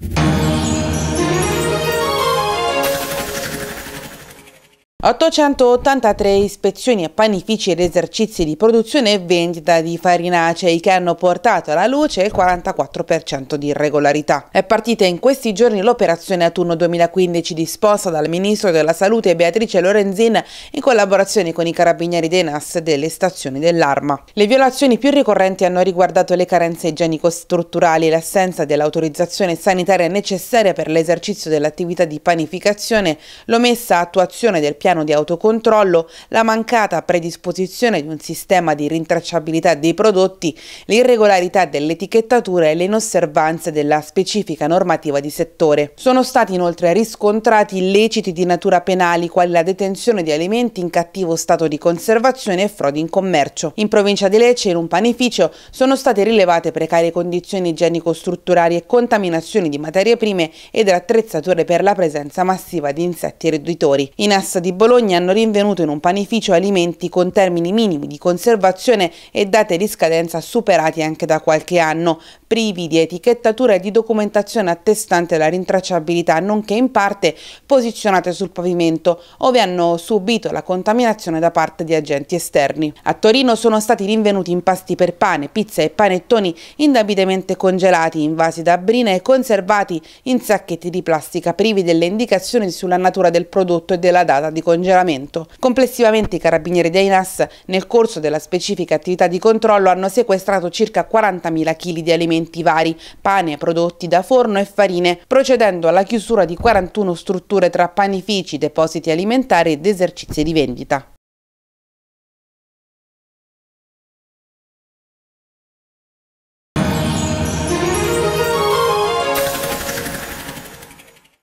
you 883 ispezioni a panifici ed esercizi di produzione e vendita di farinacei che hanno portato alla luce il 44% di irregolarità. È partita in questi giorni l'operazione autunno 2015 disposta dal Ministro della Salute Beatrice Lorenzin in collaborazione con i carabinieri dei NAS delle stazioni dell'Arma. Le violazioni più ricorrenti hanno riguardato le carenze igienico-strutturali l'assenza dell'autorizzazione sanitaria necessaria per l'esercizio dell'attività di panificazione, l'omessa attuazione del piano piano di autocontrollo, la mancata predisposizione di un sistema di rintracciabilità dei prodotti, l'irregolarità dell'etichettatura e le inosservanze della specifica normativa di settore. Sono stati inoltre riscontrati illeciti di natura penali quali la detenzione di alimenti in cattivo stato di conservazione e frodi in commercio. In provincia di Lecce, in un panificio, sono state rilevate precarie condizioni igienico-strutturali e contaminazioni di materie prime ed attrezzature per la presenza massiva di insetti roditori. In assa di Bologna Bologna hanno rinvenuto in un panificio alimenti con termini minimi di conservazione e date di scadenza superati anche da qualche anno, privi di etichettatura e di documentazione attestante la rintracciabilità, nonché in parte posizionate sul pavimento, ove hanno subito la contaminazione da parte di agenti esterni. A Torino sono stati rinvenuti impasti per pane, pizza e panettoni indebitamente congelati, invasi da brina e conservati in sacchetti di plastica privi delle indicazioni sulla natura del prodotto e della data di congelamento. Complessivamente i carabinieri dei NAS nel corso della specifica attività di controllo hanno sequestrato circa 40.000 kg di alimenti alimenti vari, pane, prodotti da forno e farine, procedendo alla chiusura di 41 strutture tra panifici, depositi alimentari ed esercizi di vendita.